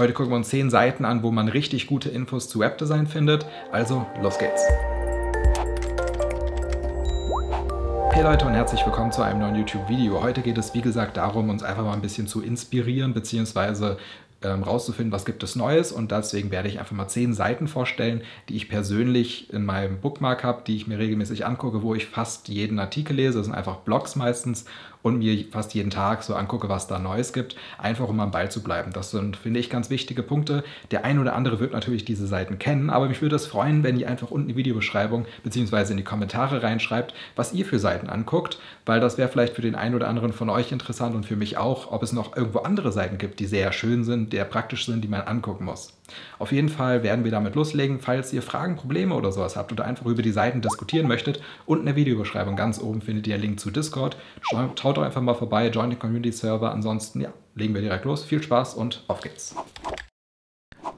Heute gucken wir uns 10 Seiten an, wo man richtig gute Infos zu Webdesign findet. Also los geht's! Hey Leute und herzlich willkommen zu einem neuen YouTube-Video. Heute geht es wie gesagt darum, uns einfach mal ein bisschen zu inspirieren bzw. Ähm, rauszufinden, was gibt es Neues und deswegen werde ich einfach mal zehn Seiten vorstellen, die ich persönlich in meinem Bookmark habe, die ich mir regelmäßig angucke, wo ich fast jeden Artikel lese. Das sind einfach Blogs meistens und mir fast jeden Tag so angucke, was da Neues gibt, einfach um am Ball zu bleiben. Das sind, finde ich, ganz wichtige Punkte. Der ein oder andere wird natürlich diese Seiten kennen, aber mich würde es freuen, wenn ihr einfach unten in die Videobeschreibung bzw. in die Kommentare reinschreibt, was ihr für Seiten anguckt, weil das wäre vielleicht für den einen oder anderen von euch interessant und für mich auch, ob es noch irgendwo andere Seiten gibt, die sehr schön sind, die praktisch sind, die man angucken muss. Auf jeden Fall werden wir damit loslegen. Falls ihr Fragen, Probleme oder sowas habt oder einfach über die Seiten diskutieren möchtet, unten in der Videobeschreibung ganz oben findet ihr einen Link zu Discord. Schaut doch einfach mal vorbei, join den Community Server. Ansonsten, ja, legen wir direkt los. Viel Spaß und auf geht's.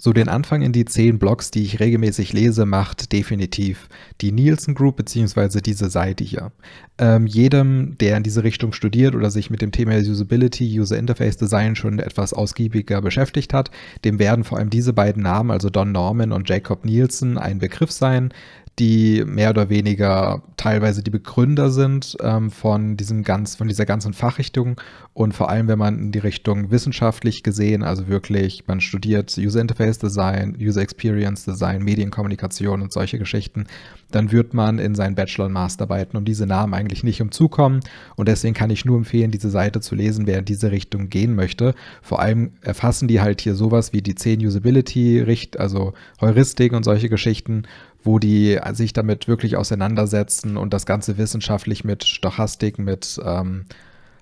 So den Anfang in die zehn Blogs, die ich regelmäßig lese, macht definitiv die Nielsen Group beziehungsweise diese Seite hier. Ähm, jedem, der in diese Richtung studiert oder sich mit dem Thema Usability, User Interface Design schon etwas ausgiebiger beschäftigt hat, dem werden vor allem diese beiden Namen, also Don Norman und Jacob Nielsen, ein Begriff sein die mehr oder weniger teilweise die Begründer sind ähm, von, diesem ganz, von dieser ganzen Fachrichtung und vor allem, wenn man in die Richtung wissenschaftlich gesehen, also wirklich, man studiert User Interface Design, User Experience Design, Medienkommunikation und solche Geschichten, dann wird man in seinen Bachelor- und Masterarbeiten um diese Namen eigentlich nicht umzukommen und deswegen kann ich nur empfehlen, diese Seite zu lesen, wer in diese Richtung gehen möchte. Vor allem erfassen die halt hier sowas wie die 10 Usability, also Heuristik und solche Geschichten wo die sich damit wirklich auseinandersetzen und das Ganze wissenschaftlich mit Stochastik, mit ähm,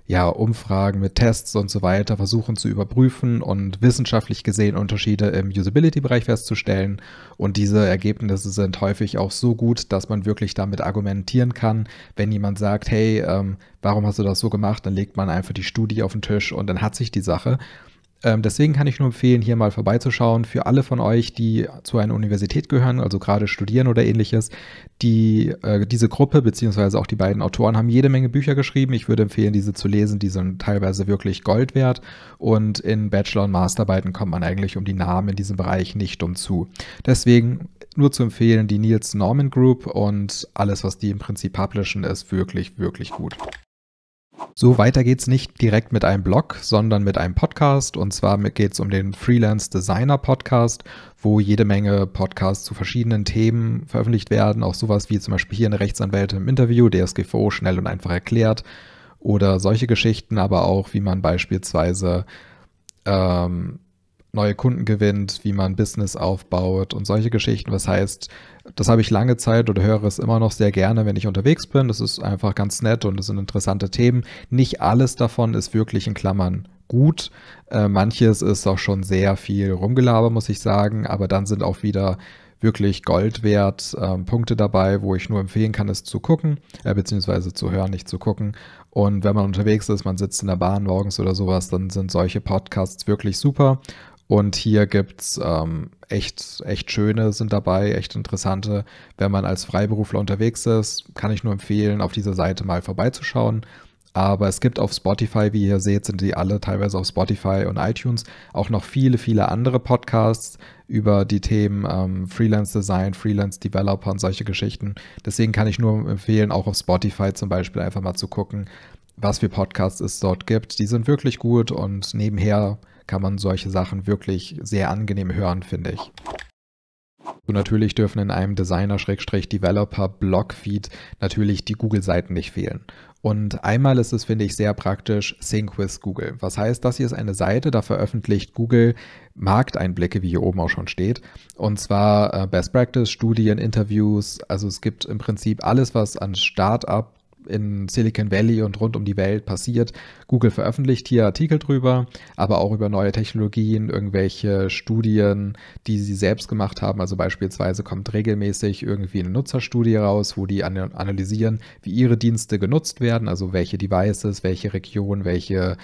ja, Umfragen, mit Tests und so weiter versuchen zu überprüfen und wissenschaftlich gesehen Unterschiede im Usability-Bereich festzustellen. Und diese Ergebnisse sind häufig auch so gut, dass man wirklich damit argumentieren kann. Wenn jemand sagt, hey, ähm, warum hast du das so gemacht, dann legt man einfach die Studie auf den Tisch und dann hat sich die Sache. Ähm, deswegen kann ich nur empfehlen, hier mal vorbeizuschauen. Für alle von euch, die zu einer Universität gehören, also gerade studieren oder ähnliches, die, äh, diese Gruppe beziehungsweise auch die beiden Autoren haben jede Menge Bücher geschrieben. Ich würde empfehlen, diese zu lesen. Die sind teilweise wirklich Gold wert. Und in Bachelor- und Masterarbeiten kommt man eigentlich um die Namen in diesem Bereich nicht um zu. Deswegen nur zu empfehlen, die Niels Norman Group und alles, was die im Prinzip publishen, ist wirklich, wirklich gut. So weiter geht's nicht direkt mit einem Blog, sondern mit einem Podcast. Und zwar geht es um den Freelance Designer Podcast, wo jede Menge Podcasts zu verschiedenen Themen veröffentlicht werden. Auch sowas wie zum Beispiel hier eine Rechtsanwältin im Interview, DSGVO schnell und einfach erklärt. Oder solche Geschichten, aber auch wie man beispielsweise ähm, neue Kunden gewinnt, wie man Business aufbaut und solche Geschichten. Was heißt, das habe ich lange Zeit oder höre es immer noch sehr gerne, wenn ich unterwegs bin. Das ist einfach ganz nett und das sind interessante Themen. Nicht alles davon ist wirklich in Klammern gut. Äh, manches ist auch schon sehr viel rumgelabert, muss ich sagen. Aber dann sind auch wieder wirklich Gold wert, äh, Punkte dabei, wo ich nur empfehlen kann, es zu gucken, äh, beziehungsweise zu hören, nicht zu gucken. Und wenn man unterwegs ist, man sitzt in der Bahn morgens oder sowas, dann sind solche Podcasts wirklich super. Und hier gibt es ähm, echt, echt schöne sind dabei, echt interessante. Wenn man als Freiberufler unterwegs ist, kann ich nur empfehlen, auf dieser Seite mal vorbeizuschauen. Aber es gibt auf Spotify, wie ihr seht, sind die alle teilweise auf Spotify und iTunes auch noch viele, viele andere Podcasts über die Themen ähm, Freelance Design, Freelance Developer und solche Geschichten. Deswegen kann ich nur empfehlen, auch auf Spotify zum Beispiel einfach mal zu gucken, was für Podcasts es dort gibt. Die sind wirklich gut und nebenher kann man solche Sachen wirklich sehr angenehm hören, finde ich. So natürlich dürfen in einem designer developer blog feed natürlich die Google-Seiten nicht fehlen. Und einmal ist es, finde ich, sehr praktisch Sync with Google. Was heißt, das hier ist eine Seite, da veröffentlicht Google Markteinblicke, wie hier oben auch schon steht. Und zwar äh, Best Practice, Studien, Interviews. Also es gibt im Prinzip alles, was an Startup, in Silicon Valley und rund um die Welt passiert. Google veröffentlicht hier Artikel drüber, aber auch über neue Technologien, irgendwelche Studien, die sie selbst gemacht haben. Also beispielsweise kommt regelmäßig irgendwie eine Nutzerstudie raus, wo die analysieren, wie ihre Dienste genutzt werden, also welche Devices, welche Region, welche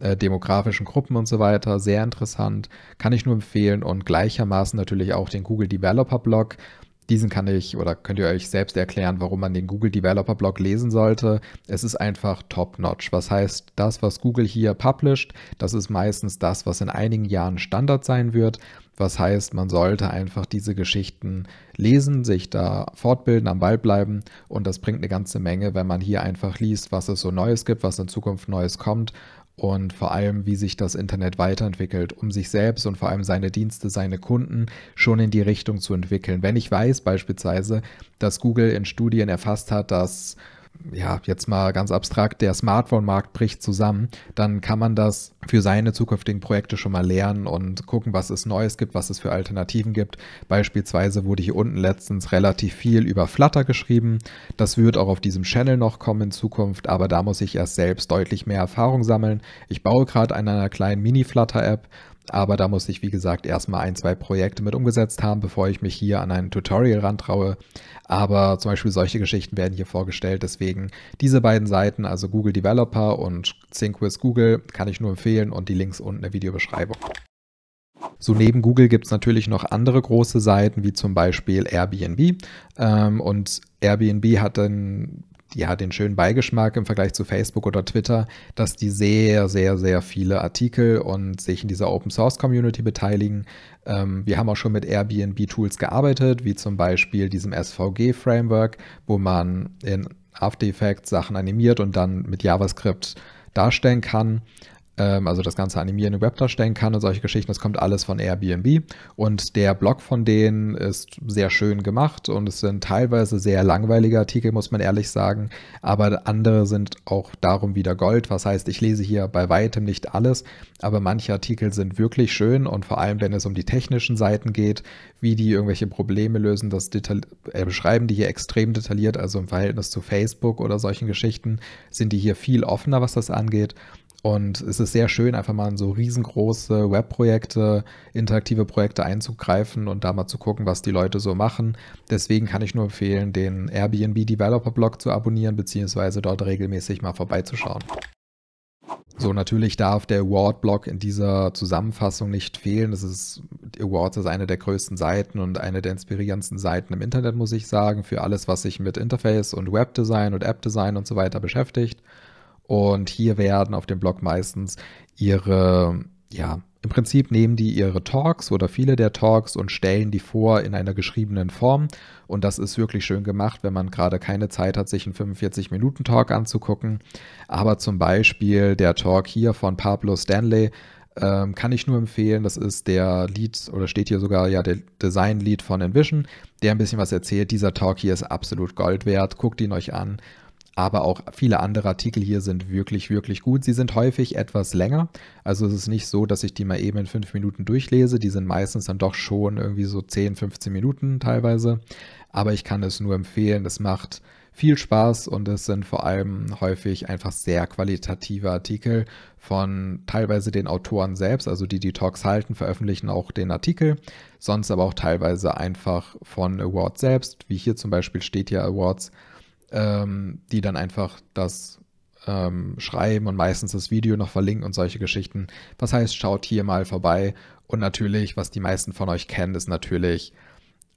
äh, demografischen Gruppen und so weiter. Sehr interessant, kann ich nur empfehlen und gleichermaßen natürlich auch den Google Developer Blog diesen kann ich oder könnt ihr euch selbst erklären, warum man den Google Developer Blog lesen sollte. Es ist einfach top-notch. Was heißt, das, was Google hier published, das ist meistens das, was in einigen Jahren Standard sein wird. Was heißt, man sollte einfach diese Geschichten lesen, sich da fortbilden, am Ball bleiben. Und das bringt eine ganze Menge, wenn man hier einfach liest, was es so Neues gibt, was in Zukunft Neues kommt und vor allem, wie sich das Internet weiterentwickelt, um sich selbst und vor allem seine Dienste, seine Kunden schon in die Richtung zu entwickeln. Wenn ich weiß beispielsweise, dass Google in Studien erfasst hat, dass ja, jetzt mal ganz abstrakt, der Smartphone-Markt bricht zusammen, dann kann man das für seine zukünftigen Projekte schon mal lernen und gucken, was es Neues gibt, was es für Alternativen gibt. Beispielsweise wurde hier unten letztens relativ viel über Flutter geschrieben. Das wird auch auf diesem Channel noch kommen in Zukunft, aber da muss ich erst selbst deutlich mehr Erfahrung sammeln. Ich baue gerade an einer kleinen Mini-Flutter-App aber da muss ich, wie gesagt, erstmal ein, zwei Projekte mit umgesetzt haben, bevor ich mich hier an ein Tutorial rantraue. Aber zum Beispiel solche Geschichten werden hier vorgestellt. Deswegen diese beiden Seiten, also Google Developer und Syncwiz Google, kann ich nur empfehlen und die Links unten in der Videobeschreibung. So neben Google gibt es natürlich noch andere große Seiten, wie zum Beispiel Airbnb. Ähm, und Airbnb hat dann ja, den schönen Beigeschmack im Vergleich zu Facebook oder Twitter, dass die sehr, sehr, sehr viele Artikel und sich in dieser Open Source Community beteiligen. Ähm, wir haben auch schon mit Airbnb-Tools gearbeitet, wie zum Beispiel diesem SVG-Framework, wo man in After Effects Sachen animiert und dann mit JavaScript darstellen kann. Ähm, also das Ganze animieren und Web darstellen kann und solche Geschichten. Das kommt alles von Airbnb. Und der Blog von denen ist sehr schön gemacht und es sind teilweise sehr langweilige Artikel, muss man ehrlich sagen. Aber andere sind auch darum wieder Gold. Was heißt, ich lese hier bei weitem nicht alles, aber manche Artikel sind wirklich schön und vor allem, wenn es um die technischen Seiten geht, wie die irgendwelche Probleme lösen, das äh, beschreiben die hier extrem detailliert. Also im Verhältnis zu Facebook oder solchen Geschichten sind die hier viel offener, was das angeht. Und es ist es sehr schön, einfach mal in so riesengroße Webprojekte, interaktive Projekte einzugreifen und da mal zu gucken, was die Leute so machen. Deswegen kann ich nur empfehlen, den Airbnb Developer Blog zu abonnieren, beziehungsweise dort regelmäßig mal vorbeizuschauen. So, natürlich darf der Award-Blog in dieser Zusammenfassung nicht fehlen. Das ist, Awards ist eine der größten Seiten und eine der inspirierendsten Seiten im Internet, muss ich sagen, für alles, was sich mit Interface und Webdesign und App-Design und so weiter beschäftigt. Und hier werden auf dem Blog meistens ihre, ja, im Prinzip nehmen die ihre Talks oder viele der Talks und stellen die vor in einer geschriebenen Form. Und das ist wirklich schön gemacht, wenn man gerade keine Zeit hat, sich einen 45-Minuten-Talk anzugucken. Aber zum Beispiel der Talk hier von Pablo Stanley ähm, kann ich nur empfehlen. Das ist der Lead oder steht hier sogar ja der Design-Lead von Envision, der ein bisschen was erzählt. Dieser Talk hier ist absolut Gold wert. Guckt ihn euch an aber auch viele andere Artikel hier sind wirklich, wirklich gut. Sie sind häufig etwas länger. Also es ist nicht so, dass ich die mal eben in fünf Minuten durchlese. Die sind meistens dann doch schon irgendwie so 10, 15 Minuten teilweise. Aber ich kann es nur empfehlen. Es macht viel Spaß und es sind vor allem häufig einfach sehr qualitative Artikel von teilweise den Autoren selbst, also die die Talks halten, veröffentlichen auch den Artikel, sonst aber auch teilweise einfach von Awards selbst, wie hier zum Beispiel steht ja Awards ähm, die dann einfach das ähm, schreiben und meistens das Video noch verlinken und solche Geschichten. Was heißt, schaut hier mal vorbei. Und natürlich, was die meisten von euch kennen, ist natürlich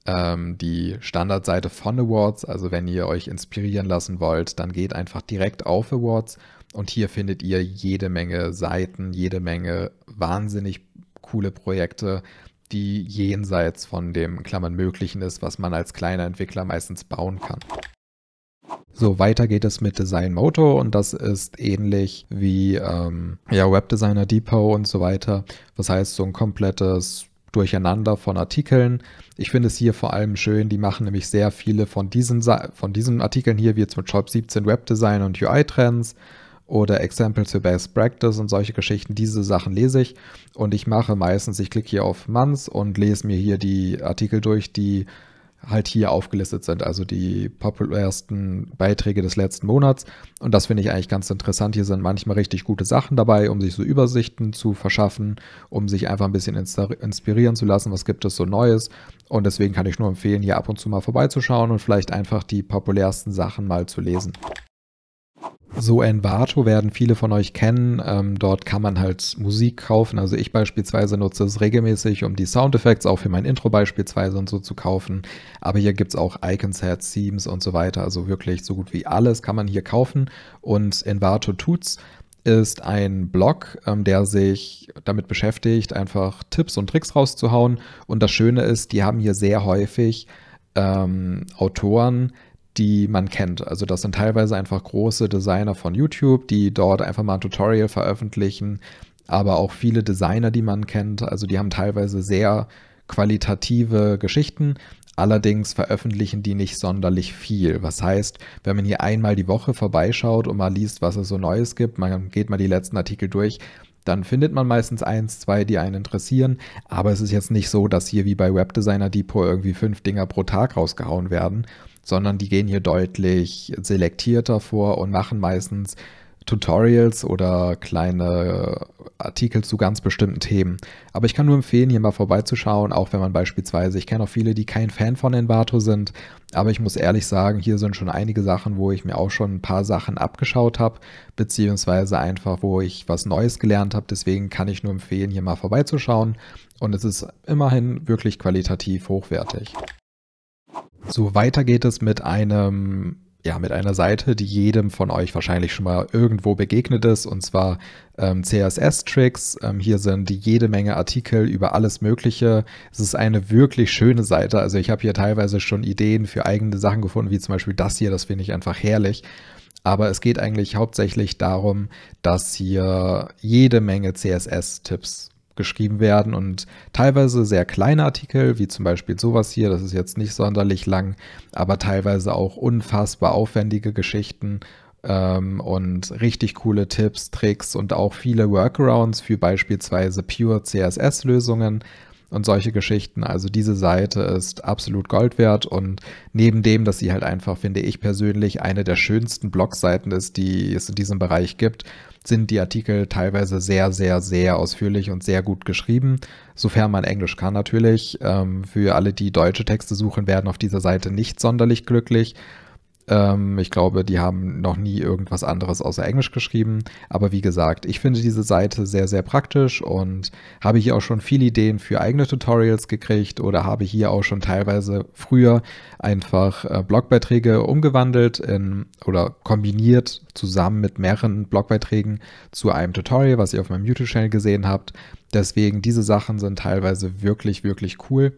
ähm, die Standardseite von Awards. Also wenn ihr euch inspirieren lassen wollt, dann geht einfach direkt auf Awards und hier findet ihr jede Menge Seiten, jede Menge wahnsinnig coole Projekte, die jenseits von dem Klammern Möglichen ist, was man als kleiner Entwickler meistens bauen kann. So, weiter geht es mit Design Moto und das ist ähnlich wie ähm, ja, Webdesigner Depot und so weiter. Das heißt, so ein komplettes Durcheinander von Artikeln. Ich finde es hier vor allem schön, die machen nämlich sehr viele von diesen, von diesen Artikeln hier, wie jetzt mit Shop 17 Webdesign und UI-Trends oder Examples für Best Practice und solche Geschichten. Diese Sachen lese ich und ich mache meistens, ich klicke hier auf Manns und lese mir hier die Artikel durch, die halt hier aufgelistet sind, also die populärsten Beiträge des letzten Monats. Und das finde ich eigentlich ganz interessant. Hier sind manchmal richtig gute Sachen dabei, um sich so Übersichten zu verschaffen, um sich einfach ein bisschen inspirieren zu lassen, was gibt es so Neues. Und deswegen kann ich nur empfehlen, hier ab und zu mal vorbeizuschauen und vielleicht einfach die populärsten Sachen mal zu lesen so Envato werden viele von euch kennen. Ähm, dort kann man halt Musik kaufen. Also ich beispielsweise nutze es regelmäßig, um die Soundeffekte auch für mein Intro beispielsweise und so zu kaufen. Aber hier gibt es auch Icons, Heads, Themes und so weiter. Also wirklich so gut wie alles kann man hier kaufen. Und Envato tut's ist ein Blog, ähm, der sich damit beschäftigt, einfach Tipps und Tricks rauszuhauen. Und das Schöne ist, die haben hier sehr häufig ähm, Autoren, die man kennt. Also das sind teilweise einfach große Designer von YouTube, die dort einfach mal ein Tutorial veröffentlichen, aber auch viele Designer, die man kennt. Also die haben teilweise sehr qualitative Geschichten. Allerdings veröffentlichen die nicht sonderlich viel. Was heißt, wenn man hier einmal die Woche vorbeischaut und mal liest, was es so Neues gibt, man geht mal die letzten Artikel durch, dann findet man meistens eins, zwei, die einen interessieren. Aber es ist jetzt nicht so, dass hier wie bei Webdesigner Depot irgendwie fünf Dinger pro Tag rausgehauen werden, sondern die gehen hier deutlich selektierter vor und machen meistens Tutorials oder kleine äh, Artikel zu ganz bestimmten Themen. Aber ich kann nur empfehlen, hier mal vorbeizuschauen, auch wenn man beispielsweise, ich kenne auch viele, die kein Fan von Envato sind, aber ich muss ehrlich sagen, hier sind schon einige Sachen, wo ich mir auch schon ein paar Sachen abgeschaut habe, beziehungsweise einfach, wo ich was Neues gelernt habe. Deswegen kann ich nur empfehlen, hier mal vorbeizuschauen und es ist immerhin wirklich qualitativ hochwertig. So weiter geht es mit einem ja, mit einer Seite, die jedem von euch wahrscheinlich schon mal irgendwo begegnet ist, und zwar ähm, CSS-Tricks. Ähm, hier sind jede Menge Artikel über alles Mögliche. Es ist eine wirklich schöne Seite. Also ich habe hier teilweise schon Ideen für eigene Sachen gefunden, wie zum Beispiel das hier, das finde ich einfach herrlich. Aber es geht eigentlich hauptsächlich darum, dass hier jede Menge CSS-Tipps geschrieben werden und teilweise sehr kleine Artikel, wie zum Beispiel sowas hier, das ist jetzt nicht sonderlich lang, aber teilweise auch unfassbar aufwendige Geschichten ähm, und richtig coole Tipps, Tricks und auch viele Workarounds für beispielsweise Pure CSS-Lösungen und solche Geschichten. Also diese Seite ist absolut Gold wert und neben dem, dass sie halt einfach, finde ich persönlich, eine der schönsten Blogseiten ist, die es in diesem Bereich gibt, sind die Artikel teilweise sehr, sehr, sehr ausführlich und sehr gut geschrieben, sofern man Englisch kann natürlich. Ähm, für alle, die deutsche Texte suchen, werden auf dieser Seite nicht sonderlich glücklich. Ähm, ich glaube, die haben noch nie irgendwas anderes außer Englisch geschrieben. Aber wie gesagt, ich finde diese Seite sehr, sehr praktisch und habe hier auch schon viele Ideen für eigene Tutorials gekriegt oder habe hier auch schon teilweise früher einfach äh, Blogbeiträge umgewandelt in, oder kombiniert zusammen mit mehreren Blogbeiträgen zu einem Tutorial, was ihr auf meinem YouTube-Channel gesehen habt. Deswegen, diese Sachen sind teilweise wirklich, wirklich cool.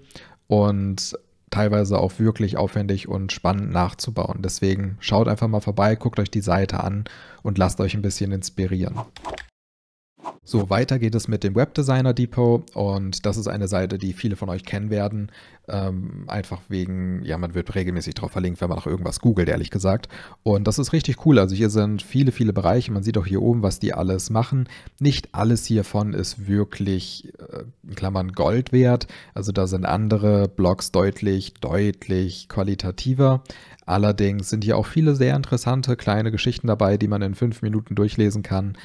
Und teilweise auch wirklich aufwendig und spannend nachzubauen. Deswegen schaut einfach mal vorbei, guckt euch die Seite an und lasst euch ein bisschen inspirieren. So, weiter geht es mit dem Webdesigner Depot und das ist eine Seite, die viele von euch kennen werden. Ähm, einfach wegen, ja, man wird regelmäßig darauf verlinkt, wenn man auch irgendwas googelt, ehrlich gesagt. Und das ist richtig cool. Also hier sind viele, viele Bereiche. Man sieht auch hier oben, was die alles machen. Nicht alles hiervon ist wirklich, äh, in Klammern, Gold wert. Also da sind andere Blogs deutlich, deutlich qualitativer. Allerdings sind hier auch viele sehr interessante kleine Geschichten dabei, die man in fünf Minuten durchlesen kann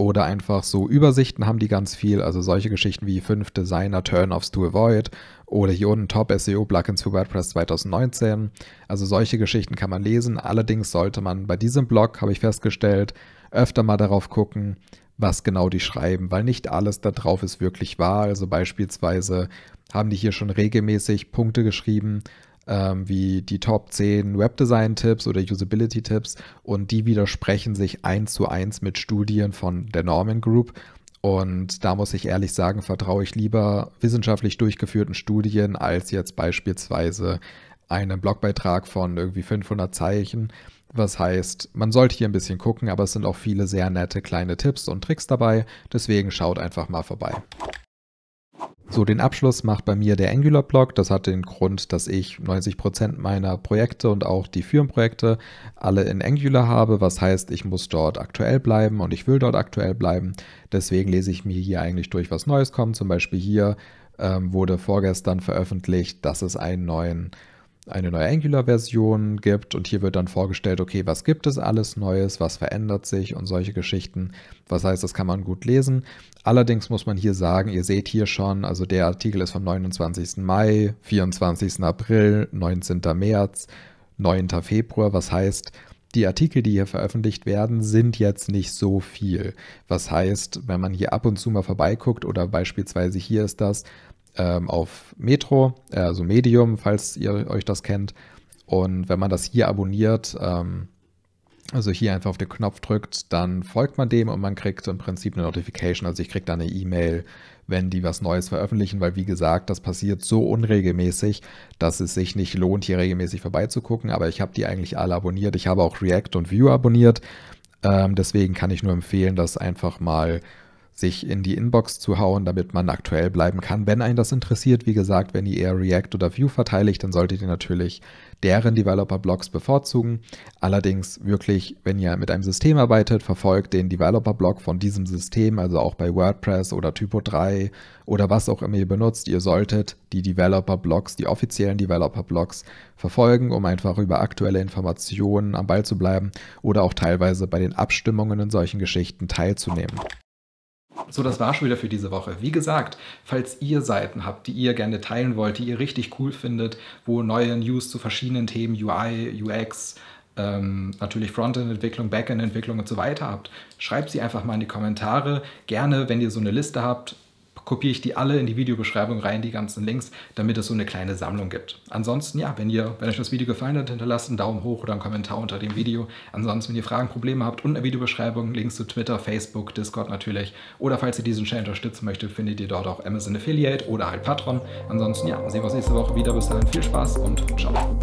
oder einfach so Übersichten haben die ganz viel, also solche Geschichten wie 5 Designer Turn-offs to avoid oder hier unten Top SEO Plugins für WordPress 2019. Also solche Geschichten kann man lesen. Allerdings sollte man bei diesem Blog, habe ich festgestellt, öfter mal darauf gucken, was genau die schreiben, weil nicht alles da drauf ist wirklich wahr. Also beispielsweise haben die hier schon regelmäßig Punkte geschrieben ähm, wie die Top 10 Webdesign-Tipps oder Usability-Tipps und die widersprechen sich eins zu eins mit Studien von der Norman Group. Und da muss ich ehrlich sagen, vertraue ich lieber wissenschaftlich durchgeführten Studien als jetzt beispielsweise einem Blogbeitrag von irgendwie 500 Zeichen. Was heißt, man sollte hier ein bisschen gucken, aber es sind auch viele sehr nette kleine Tipps und Tricks dabei. Deswegen schaut einfach mal vorbei. So, den Abschluss macht bei mir der angular blog Das hat den Grund, dass ich 90% meiner Projekte und auch die Firmenprojekte alle in Angular habe, was heißt, ich muss dort aktuell bleiben und ich will dort aktuell bleiben. Deswegen lese ich mir hier eigentlich durch, was Neues kommt. Zum Beispiel hier ähm, wurde vorgestern veröffentlicht, dass es einen neuen eine neue Angular-Version gibt und hier wird dann vorgestellt, okay, was gibt es alles Neues, was verändert sich und solche Geschichten. Was heißt, das kann man gut lesen. Allerdings muss man hier sagen, ihr seht hier schon, also der Artikel ist vom 29. Mai, 24. April, 19. März, 9. Februar, was heißt, die Artikel, die hier veröffentlicht werden, sind jetzt nicht so viel. Was heißt, wenn man hier ab und zu mal vorbeiguckt oder beispielsweise hier ist das, ähm, auf Metro, äh, also Medium, falls ihr euch das kennt. Und wenn man das hier abonniert, ähm, also hier einfach auf den Knopf drückt, dann folgt man dem und man kriegt im Prinzip eine Notification. Also ich kriege da eine E-Mail, wenn die was Neues veröffentlichen, weil wie gesagt, das passiert so unregelmäßig, dass es sich nicht lohnt, hier regelmäßig vorbeizugucken. Aber ich habe die eigentlich alle abonniert. Ich habe auch React und Vue abonniert. Ähm, deswegen kann ich nur empfehlen, das einfach mal sich in die Inbox zu hauen, damit man aktuell bleiben kann. Wenn einen das interessiert, wie gesagt, wenn ihr eher React oder Vue verteidigt, dann solltet ihr natürlich deren Developer-Blogs bevorzugen. Allerdings wirklich, wenn ihr mit einem System arbeitet, verfolgt den Developer-Blog von diesem System, also auch bei WordPress oder Typo3 oder was auch immer ihr benutzt. Ihr solltet die Developer-Blogs, die offiziellen Developer-Blogs verfolgen, um einfach über aktuelle Informationen am Ball zu bleiben oder auch teilweise bei den Abstimmungen in solchen Geschichten teilzunehmen. Genau, so, das war schon wieder für diese Woche. Wie gesagt, falls ihr Seiten habt, die ihr gerne teilen wollt, die ihr richtig cool findet, wo neue News zu verschiedenen Themen, UI, UX, ähm, natürlich Frontend-Entwicklung, Backend-Entwicklung und so weiter habt, schreibt sie einfach mal in die Kommentare. Gerne, wenn ihr so eine Liste habt, kopiere ich die alle in die Videobeschreibung rein, die ganzen Links, damit es so eine kleine Sammlung gibt. Ansonsten, ja, wenn, ihr, wenn euch das Video gefallen hat, hinterlasst einen Daumen hoch oder einen Kommentar unter dem Video. Ansonsten, wenn ihr Fragen, Probleme habt, unten in der Videobeschreibung Links zu Twitter, Facebook, Discord natürlich. Oder falls ihr diesen Channel unterstützen möchtet, findet ihr dort auch Amazon Affiliate oder halt Patron. Ansonsten, ja, sehen wir uns nächste Woche wieder. Bis dahin viel Spaß und ciao.